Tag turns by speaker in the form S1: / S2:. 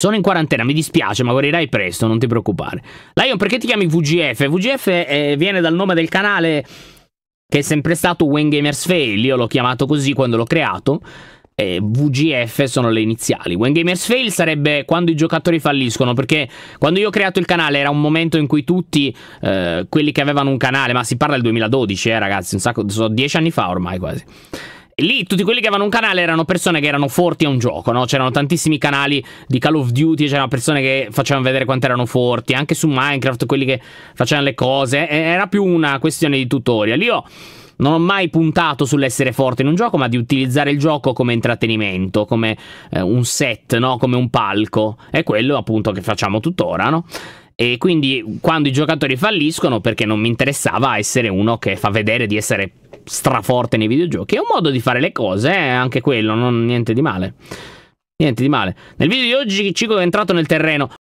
S1: Sono in quarantena, mi dispiace, ma guarirai presto, non ti preoccupare. Lion, perché ti chiami VGF? VGF eh, viene dal nome del canale che è sempre stato When Gamers Fail, io l'ho chiamato così quando l'ho creato. Eh, VGF sono le iniziali. When Gamers Fail sarebbe quando i giocatori falliscono, perché quando io ho creato il canale era un momento in cui tutti eh, quelli che avevano un canale, ma si parla del 2012, eh ragazzi, un sacco, sono dieci anni fa ormai quasi lì tutti quelli che avevano un canale erano persone che erano forti a un gioco, no? C'erano tantissimi canali di Call of Duty, c'erano persone che facevano vedere quanto erano forti, anche su Minecraft quelli che facevano le cose, era più una questione di tutorial. Io non ho mai puntato sull'essere forte in un gioco, ma di utilizzare il gioco come intrattenimento, come eh, un set, no? Come un palco. È quello appunto che facciamo tuttora, no? E quindi quando i giocatori falliscono, perché non mi interessava essere uno che fa vedere di essere straforte nei videogiochi. È un modo di fare le cose, eh, anche quello, non, niente di male. Niente di male. Nel video di oggi Cico
S2: è entrato nel terreno.